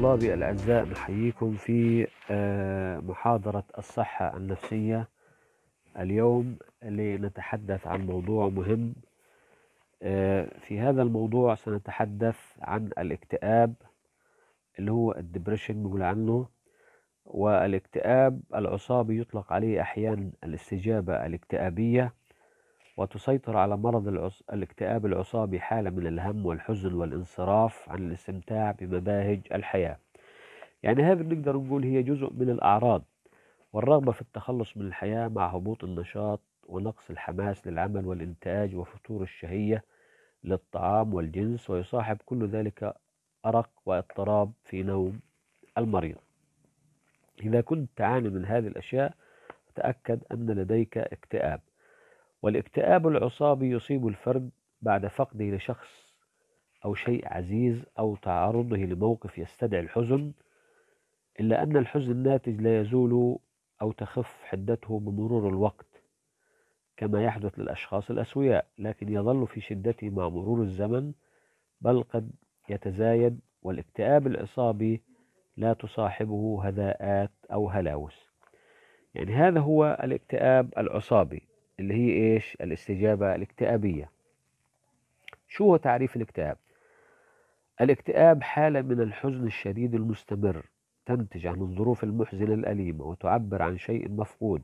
طلابي الأعزاء نحييكم في آه، محاضرة الصحة النفسية اليوم لنتحدث عن موضوع مهم آه، في هذا الموضوع سنتحدث عن الاكتئاب اللي هو الدبريشن بنقول عنه والاكتئاب العصابي يطلق عليه أحيانا الاستجابة الاكتئابية وتسيطر على مرض العص... الاكتئاب العصابي حالة من الهم والحزن والانصراف عن الاستمتاع بمباهج الحياة يعني هذا بنقدر نقول هي جزء من الأعراض والرغبة في التخلص من الحياة مع هبوط النشاط ونقص الحماس للعمل والإنتاج وفتور الشهية للطعام والجنس ويصاحب كل ذلك أرق واضطراب في نوم المريض إذا كنت تعاني من هذه الأشياء تأكد أن لديك اكتئاب والاكتئاب العصابي يصيب الفرد بعد فقده لشخص أو شيء عزيز أو تعرضه لموقف يستدعي الحزن إلا أن الحزن الناتج لا يزول أو تخف حدته بمرور الوقت كما يحدث للأشخاص الأسوياء لكن يظل في شدته مع مرور الزمن بل قد يتزايد والاكتئاب العصابي لا تصاحبه هذاءات أو هلاوس يعني هذا هو الاكتئاب العصابي اللي هي ايش الاستجابه الاكتئابيه شو هو تعريف الاكتئاب الاكتئاب حاله من الحزن الشديد المستمر تنتج عن الظروف المحزنه الاليمه وتعبر عن شيء مفقود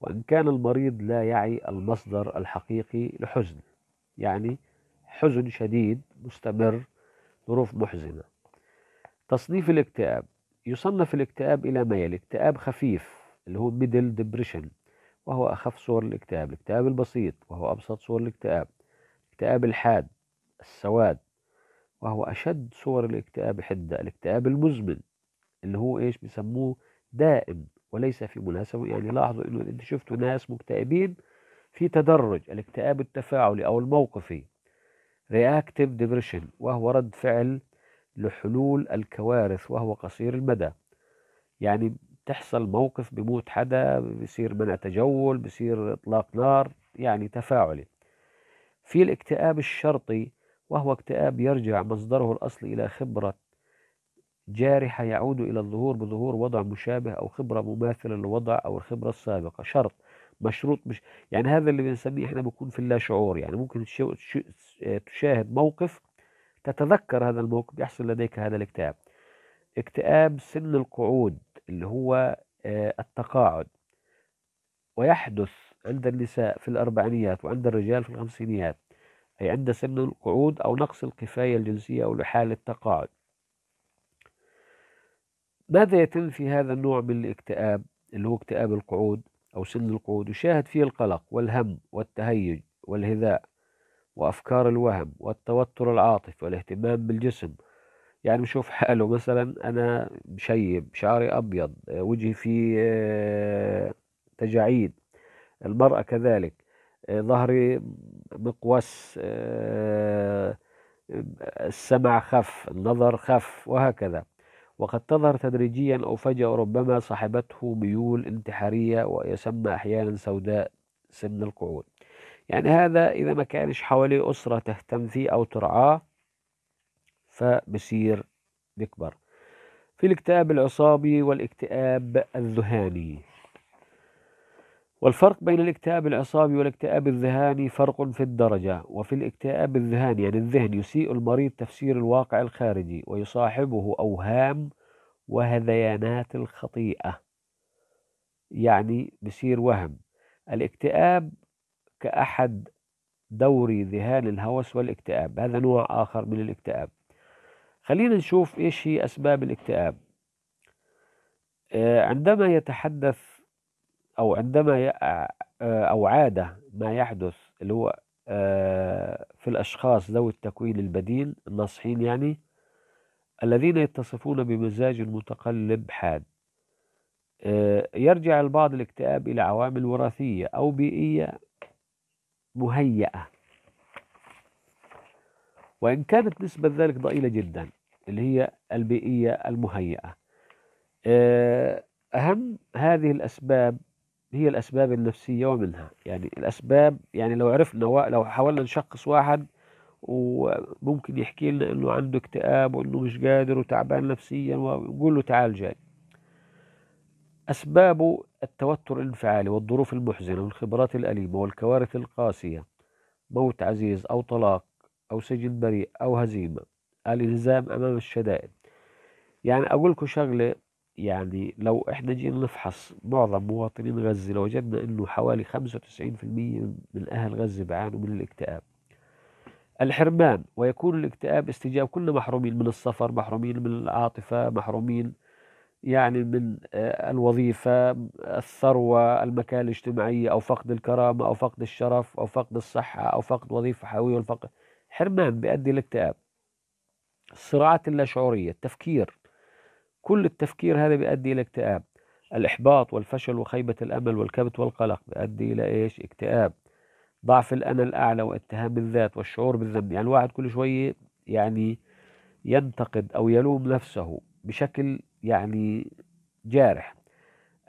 وان كان المريض لا يعي المصدر الحقيقي لحزن يعني حزن شديد مستمر ظروف محزنه تصنيف الاكتئاب يصنف الاكتئاب الى ما يلي اكتئاب خفيف اللي هو ميدل ديبريشن وهو أخف صور الاكتئاب الاكتئاب البسيط وهو أبسط صور الاكتئاب الاكتئاب الحاد السواد وهو أشد صور الاكتئاب حدة الاكتئاب المزمن اللي هو إيش بيسموه دائم وليس في مناسبة يعني لاحظوا إنه أنت شفتوا ناس مكتئبين في تدرج الاكتئاب التفاعلي أو الموقفي رياكتيف ديبريشن وهو رد فعل لحلول الكوارث وهو قصير المدى يعني تحصل موقف بموت حدا بصير منع تجول بصير اطلاق نار يعني تفاعلي في الاكتئاب الشرطي وهو اكتئاب يرجع مصدره الاصلي الى خبره جارحه يعود الى الظهور بظهور وضع مشابه او خبره مماثله للوضع او الخبره السابقه شرط مشروط مش يعني هذا اللي بنسميه احنا بكون في اللاشعور يعني ممكن تشاهد موقف تتذكر هذا الموقف يحصل لديك هذا الاكتئاب اكتئاب سن القعود اللي هو آه، التقاعد ويحدث عند النساء في الأربعينيات وعند الرجال في الخمسينيات أي عند سن القعود أو نقص الكفاية الجنسية أو لحال التقاعد ماذا يتم في هذا النوع من الاكتئاب اللي هو اكتئاب القعود أو سن القعود يشاهد فيه القلق والهم والتهيج والهذاء وأفكار الوهم والتوتر العاطفي والاهتمام بالجسم يعني بشوف حاله مثلا أنا شيب شعري أبيض وجهي فيه آه، تجاعيد المرأة كذلك آه، ظهري مقوس آه، السمع خف النظر خف وهكذا وقد تظهر تدريجيا أو فجأة وربما صاحبته ميول انتحارية ويسمى أحيانا سوداء سن القعود يعني هذا إذا ما كانش حواليه أسرة تهتم فيه أو ترعاه فبصير بكبر في الاكتئاب العصابي والاكتئاب الذهاني والفرق بين الاكتئاب العصابي والاكتئاب الذهاني فرق في الدرجة وفي الاكتئاب الذهاني يعني الذهن يسيء المريض تفسير الواقع الخارجي ويصاحبه أوهام وهذيانات الخطيئة يعني بصير وهم الاكتئاب كأحد دوري ذهان الهوس والاكتئاب هذا نوع آخر من الاكتئاب خلينا نشوف ايش هي اسباب الاكتئاب آه، عندما يتحدث او عندما آه، آه، او عاده ما يحدث اللي هو في الاشخاص ذوي التكوين البديل الناصحين يعني الذين يتصفون بمزاج متقلب حاد يرجع البعض الاكتئاب الى عوامل وراثيه او بيئيه مهيئه وإن كانت نسبة ذلك ضئيلة جدا اللي هي البيئية المهيئة آه، أهم هذه الأسباب هي الأسباب النفسية ومنها يعني الأسباب يعني لو عرفنا لو حاولنا نشخص واحد وممكن يحكي لنا انه عنده اكتئاب وانه مش قادر وتعبان نفسيا ونقول له تعال جاي اسبابه التوتر الانفعالي والظروف المحزنه والخبرات الاليمه والكوارث القاسيه موت عزيز او طلاق أو سجن بريء أو هزيمة الإلزام أمام الشدائد يعني أقول لكم شغلة يعني لو إحنا جينا نفحص معظم مواطنين غزة لوجدنا إنه حوالي 95% من أهل غزة بعانوا من الاكتئاب الحرمان ويكون الاكتئاب استجاب كلنا محرومين من السفر محرومين من العاطفة محرومين يعني من آه، الوظيفة الثروة المكانة الاجتماعية أو فقد الكرامة أو فقد الشرف أو فقد الصحة أو فقد وظيفة حيوية والفقر حرمان بيؤدي لاكتئاب الصراعات اللاشعورية التفكير كل التفكير هذا بيؤدي إلى اكتئاب الإحباط والفشل وخيبة الأمل والكبت والقلق بيؤدي إلى إيش اكتئاب ضعف الأنا الأعلى واتهام الذات والشعور بالذنب يعني الواحد كل شوية يعني ينتقد أو يلوم نفسه بشكل يعني جارح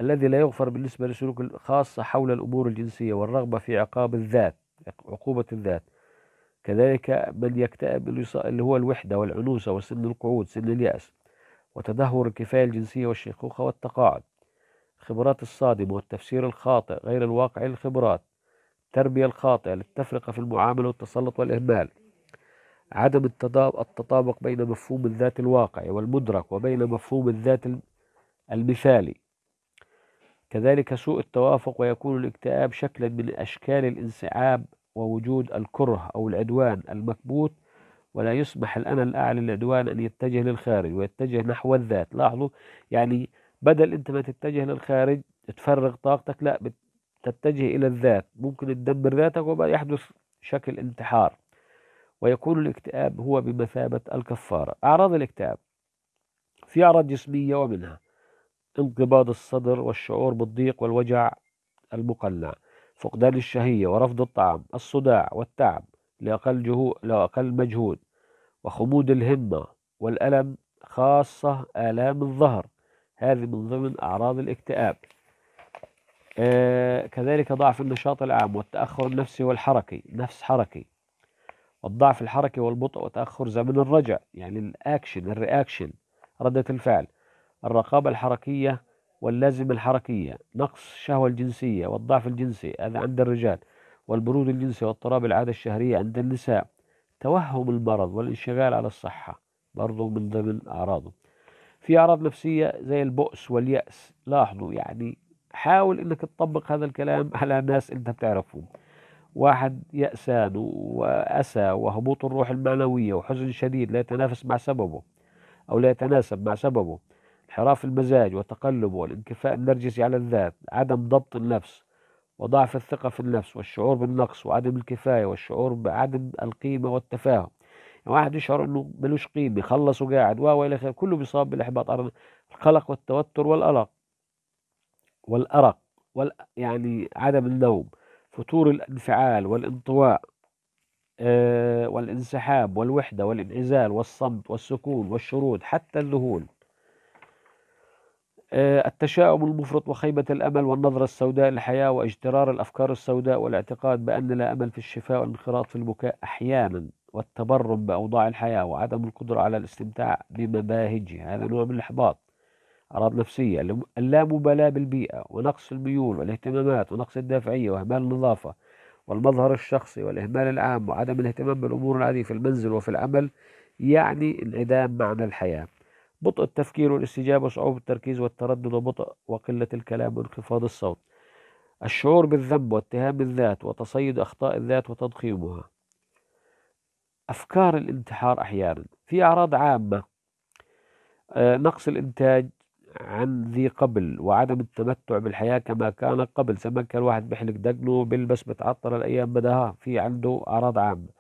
الذي لا يغفر بالنسبة لسلوك الخاصة حول الأمور الجنسية والرغبة في عقاب الذات عقوبة الذات كذلك من يكتئب اللي هو الوحدة والعنوسة وسن القعود سن اليأس وتدهور الكفاية الجنسية والشيخوخة والتقاعد خبرات الصادمة والتفسير الخاطئ غير الواقعي للخبرات التربية الخاطئة للتفرقة في المعاملة والتسلط والإهمال عدم التطابق بين مفهوم الذات الواقعي والمدرك وبين مفهوم الذات المثالي كذلك سوء التوافق ويكون الاكتئاب شكلا من أشكال الانسعاب ووجود الكره أو العدوان المكبوت ولا يسمح الأنا الأعلى للعدوان أن يتجه للخارج ويتجه نحو الذات لاحظوا يعني بدل أنت ما تتجه للخارج تفرغ طاقتك لا تتجه إلى الذات ممكن تدمر ذاتك وما يحدث شكل انتحار ويكون الاكتئاب هو بمثابة الكفارة أعراض الاكتئاب في أعراض جسمية ومنها انقباض الصدر والشعور بالضيق والوجع المقنع فقدان الشهية ورفض الطعام الصداع والتعب لأقل, جهو... لأقل مجهود وخمود الهمة والألم خاصة آلام الظهر هذه من ضمن أعراض الاكتئاب آه كذلك ضعف النشاط العام والتأخر النفسي والحركي نفس حركي والضعف الحركي والبطء وتأخر زمن الرجع يعني الأكشن الرياكشن ردة الفعل الرقابة الحركية واللازمة الحركية نقص الشهوة الجنسية والضعف الجنسي هذا عند الرجال والبرود الجنسي واضطراب العادة الشهرية عند النساء توهم المرض والانشغال على الصحة برضو من ضمن أعراضه في أعراض نفسية زي البؤس واليأس لاحظوا يعني حاول أنك تطبق هذا الكلام على ناس أنت بتعرفهم واحد يأسان وأسى وهبوط الروح المعنوية وحزن شديد لا يتنافس مع سببه أو لا يتناسب مع سببه انحراف المزاج وتقلبه والانكفاء النرجسي على الذات عدم ضبط النفس وضعف الثقة في النفس والشعور بالنقص وعدم الكفاية والشعور بعدم القيمة والتفاهم يعني واحد يشعر انه ملوش قيمة خلص وقاعد و الى اخره كله بيصاب بالاحباط القلق والتوتر والارق والأرق وال يعني عدم النوم فتور الانفعال والانطواء آه، والانسحاب والوحدة والانعزال والصمت والسكون والشرود حتى الذهول آه، التشاؤم المفرط وخيبة الأمل والنظرة السوداء للحياة واجترار الأفكار السوداء والاعتقاد بأن لا أمل في الشفاء والانخراط في البكاء أحيانا والتبرم بأوضاع الحياة وعدم القدرة على الاستمتاع بمباهجها هذا نوع من الإحباط أعراض نفسية اللامبالاة بالبيئة ونقص الميول والاهتمامات ونقص الدافعية وإهمال النظافة والمظهر الشخصي والإهمال العام وعدم الاهتمام بالأمور العادية في المنزل وفي العمل يعني انعدام معنى الحياة بطء التفكير والاستجابة وصعوبة التركيز والتردد وبطء وقلة الكلام وانخفاض الصوت الشعور بالذنب واتهام الذات وتصيد أخطاء الذات وتضخيمها أفكار الانتحار أحيانا في أعراض عامة آه، نقص الإنتاج عن ذي قبل وعدم التمتع بالحياة كما كان قبل سمك الواحد بيحلق دقنه بيلبس بتعطل الأيام بدها في عنده أعراض عامة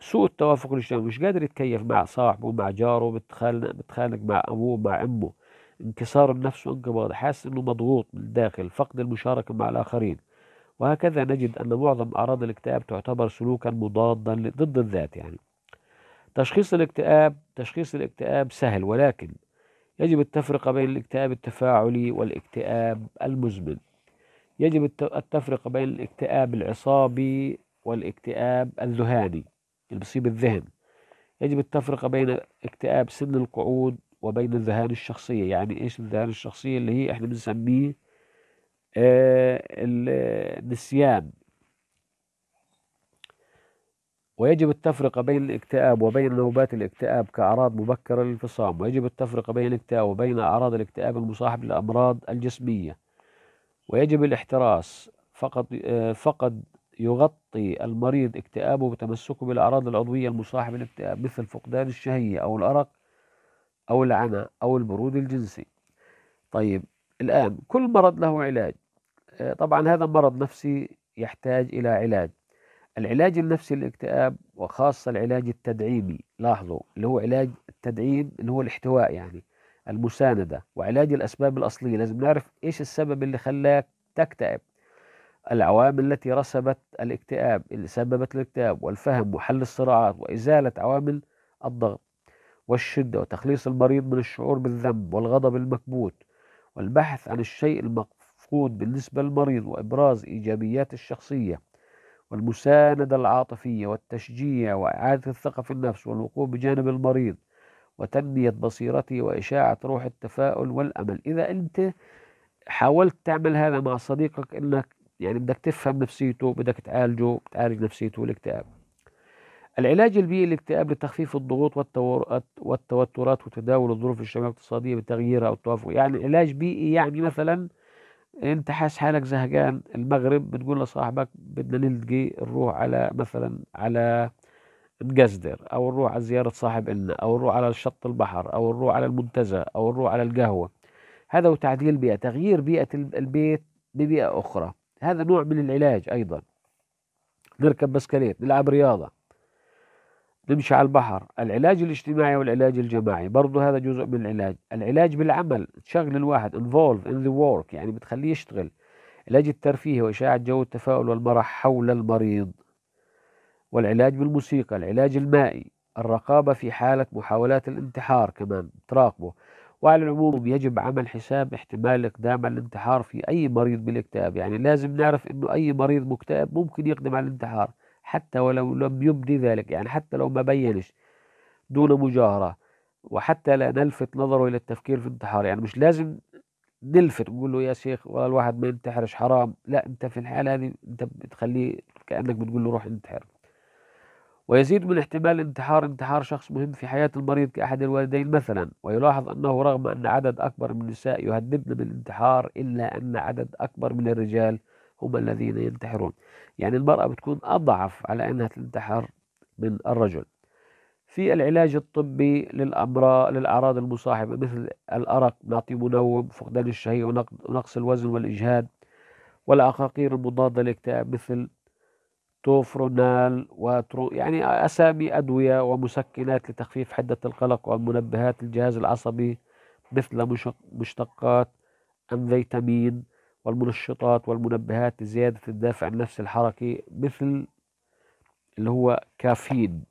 سوء التوافق الاجتماعي مش قادر يتكيف مع صاحبه مع جاره بتخانق بتخانق مع ابوه مع امه انكسار النفس وانقباض حاسس انه مضغوط من الداخل فقد المشاركه مع الاخرين وهكذا نجد ان معظم اعراض الاكتئاب تعتبر سلوكا مضادا ضد الذات يعني تشخيص الاكتئاب تشخيص الاكتئاب سهل ولكن يجب التفرقة بين الاكتئاب التفاعلي والاكتئاب المزمن يجب التفرقة بين الاكتئاب العصابي والاكتئاب الذهاني النصيب الذهن يجب التفرقة بين اكتئاب سن القعود وبين الذهان الشخصية يعني ايش الذهان الشخصية اللي هي احنا بنسميه آه، النسيان ويجب التفرقة بين الاكتئاب وبين نوبات الاكتئاب كأعراض مبكرة للفصام ويجب التفرقة بين الاكتئاب وبين أعراض الاكتئاب المصاحب للأمراض الجسمية ويجب الاحتراس فقد آه، فقد يغطي المريض اكتئابه بتمسكه بالأعراض العضوية المصاحبة للاكتئاب مثل فقدان الشهية أو الأرق أو العمى أو البرود الجنسي طيب الآن كل مرض له علاج آه، طبعا هذا مرض نفسي يحتاج إلى علاج العلاج النفسي للاكتئاب وخاصة العلاج التدعيمي لاحظوا اللي هو علاج التدعيم اللي هو الاحتواء يعني المساندة وعلاج الأسباب الأصلية لازم نعرف إيش السبب اللي خلاك تكتئب العوامل التي رسبت الاكتئاب اللي سببت الاكتئاب والفهم وحل الصراعات وإزالة عوامل الضغط والشدة وتخليص المريض من الشعور بالذنب والغضب المكبوت والبحث عن الشيء المفقود بالنسبة للمريض وإبراز إيجابيات الشخصية والمساندة العاطفية والتشجيع وإعادة الثقة في النفس والوقوف بجانب المريض وتنمية بصيرته وإشاعة روح التفاؤل والأمل إذا أنت حاولت تعمل هذا مع صديقك أنك يعني بدك تفهم نفسيته بدك تعالجه بتعالج نفسيته الاكتئاب العلاج البيئي للاكتئاب لتخفيف الضغوط والتوترات وتداول الظروف الاجتماعية والاقتصادية بتغييرها والتوافق يعني علاج بيئي يعني مثلا انت حاسس حالك زهقان المغرب بتقول لصاحبك بدنا نلتقي نروح على مثلا على نقزدر او نروح على زيارة صاحب إلنا او نروح على شط البحر او نروح على المنتزه او نروح على القهوة هذا هو تعديل بيئة تغيير بيئة البيت ببيئة أخرى هذا نوع من العلاج أيضا نركب بسكليت نلعب رياضة نمشي على البحر العلاج الاجتماعي والعلاج الجماعي برضه هذا جزء من العلاج العلاج بالعمل تشغل الواحد involve in the work يعني بتخليه يشتغل علاج الترفيه وإشاعة جو التفاؤل والمرح حول المريض والعلاج بالموسيقى العلاج المائي الرقابة في حالة محاولات الانتحار كمان تراقبه وعلى العموم يجب عمل حساب احتمال إقدام على الانتحار في أي مريض بالاكتئاب يعني لازم نعرف أنه أي مريض مكتئب ممكن يقدم على الانتحار حتى ولو لم يبدي ذلك يعني حتى لو ما بينش دون مجاهرة وحتى لا نلفت نظره إلى التفكير في الانتحار يعني مش لازم نلفت نقول له يا شيخ والله الواحد ما ينتحرش حرام لا أنت في الحالة هذه أنت بتخليه كأنك بتقول له روح انتحر ويزيد من احتمال انتحار انتحار شخص مهم في حياة المريض كأحد الوالدين مثلا ويلاحظ أنه رغم أن عدد أكبر من النساء يهددن بالانتحار إلا أن عدد أكبر من الرجال هم الذين ينتحرون يعني المرأة بتكون أضعف على أنها تنتحر من الرجل في العلاج الطبي للأمراض للأعراض المصاحبة مثل الأرق نعطي منوم فقدان الشهية ونقص الوزن والإجهاد والعقاقير المضادة للاكتئاب مثل توفرونال وترو يعني أسامي أدوية ومسكنات لتخفيف حدة القلق ومنبهات الجهاز العصبي مثل مشتقات الفيتامين والمنشطات والمنبهات لزيادة الدافع النفسي الحركي مثل اللي هو كافين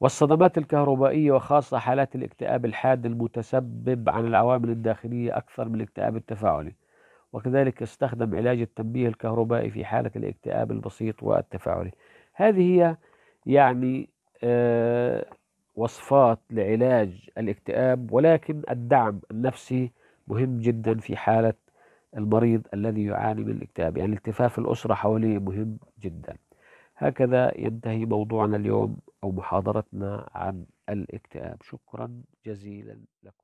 والصدمات الكهربائية وخاصة حالات الاكتئاب الحاد المتسبب عن العوامل الداخلية أكثر من الاكتئاب التفاعلي وكذلك استخدم علاج التنبيه الكهربائي في حالة الاكتئاب البسيط والتفاعلي هذه هي يعني آه، وصفات لعلاج الاكتئاب ولكن الدعم النفسي مهم جدا في حالة المريض الذي يعاني من الاكتئاب يعني التفاف الأسرة حواليه مهم جدا هكذا ينتهي موضوعنا اليوم أو محاضرتنا عن الاكتئاب شكرا جزيلا لكم